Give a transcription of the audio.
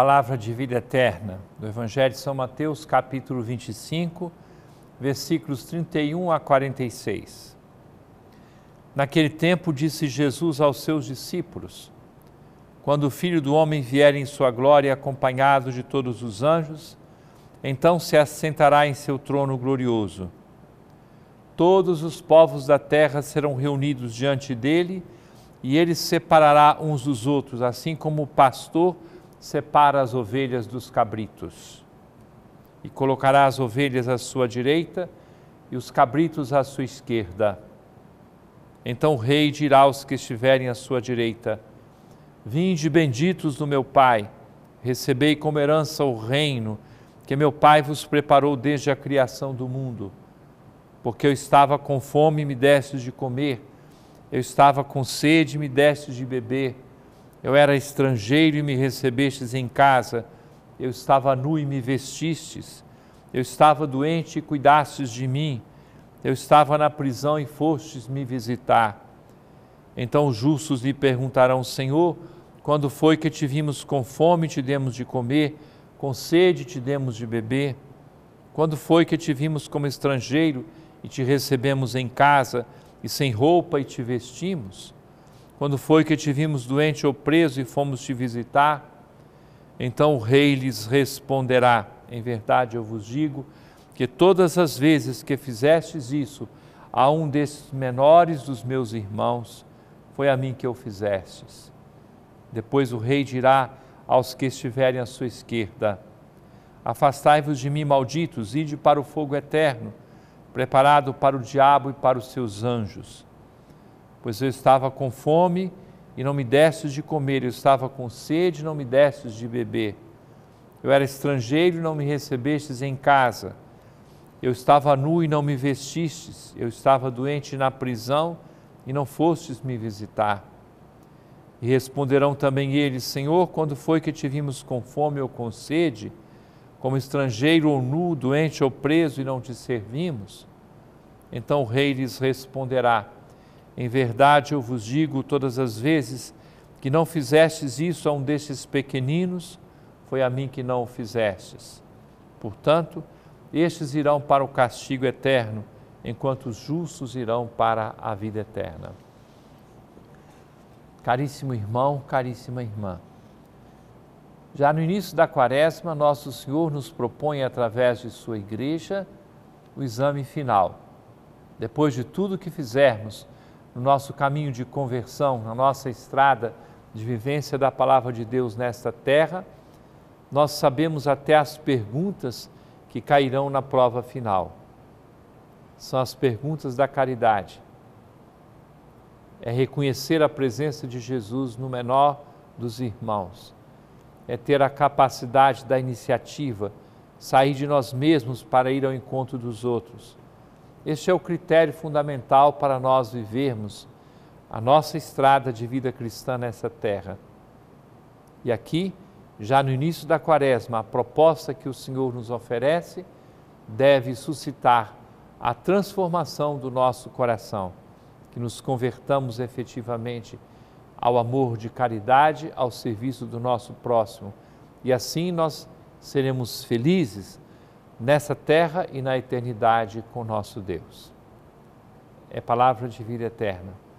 palavra de vida eterna do Evangelho de São Mateus, capítulo 25, versículos 31 a 46. Naquele tempo disse Jesus aos seus discípulos: Quando o Filho do homem vier em sua glória acompanhado de todos os anjos, então se assentará em seu trono glorioso. Todos os povos da terra serão reunidos diante dele, e ele separará uns dos outros, assim como o pastor separa as ovelhas dos cabritos. E colocará as ovelhas à sua direita e os cabritos à sua esquerda. Então o rei dirá aos que estiverem à sua direita: Vinde benditos do meu pai, recebei como herança o reino que meu pai vos preparou desde a criação do mundo. Porque eu estava com fome e me deste de comer, eu estava com sede e me deste de beber eu era estrangeiro e me recebestes em casa. Eu estava nu e me vestistes. Eu estava doente e cuidastes de mim. Eu estava na prisão e fostes me visitar. Então os justos lhe perguntarão: Senhor, quando foi que te vimos com fome e te demos de comer, com sede e te demos de beber? Quando foi que te vimos como estrangeiro e te recebemos em casa, e sem roupa e te vestimos? Quando foi que te vimos doente ou preso e fomos te visitar? Então o rei lhes responderá: Em verdade eu vos digo que todas as vezes que fizestes isso a um desses menores dos meus irmãos, foi a mim que o fizestes. Depois o rei dirá aos que estiverem à sua esquerda: Afastai-vos de mim, malditos, ide para o fogo eterno, preparado para o diabo e para os seus anjos pois eu estava com fome e não me destes de comer, eu estava com sede e não me destes de beber. Eu era estrangeiro e não me recebestes em casa. Eu estava nu e não me vestistes. Eu estava doente na prisão e não fostes me visitar. E responderão também eles: Senhor, quando foi que te vimos com fome ou com sede, como estrangeiro ou nu, doente ou preso e não te servimos? Então o rei lhes responderá: em verdade eu vos digo todas as vezes que não fizestes isso a um destes pequeninos, foi a mim que não o fizestes. Portanto, estes irão para o castigo eterno, enquanto os justos irão para a vida eterna. Caríssimo irmão, caríssima irmã, já no início da quaresma, nosso Senhor nos propõe, através de sua igreja, o exame final. Depois de tudo que fizermos, no nosso caminho de conversão, na nossa estrada de vivência da palavra de Deus nesta terra, nós sabemos até as perguntas que cairão na prova final. São as perguntas da caridade. É reconhecer a presença de Jesus no menor dos irmãos. É ter a capacidade da iniciativa, sair de nós mesmos para ir ao encontro dos outros este é o critério fundamental para nós vivermos a nossa estrada de vida cristã nessa terra. E aqui, já no início da quaresma, a proposta que o Senhor nos oferece deve suscitar a transformação do nosso coração, que nos convertamos efetivamente ao amor de caridade, ao serviço do nosso próximo. E assim nós seremos felizes nessa terra e na eternidade com nosso Deus. É palavra de vida eterna.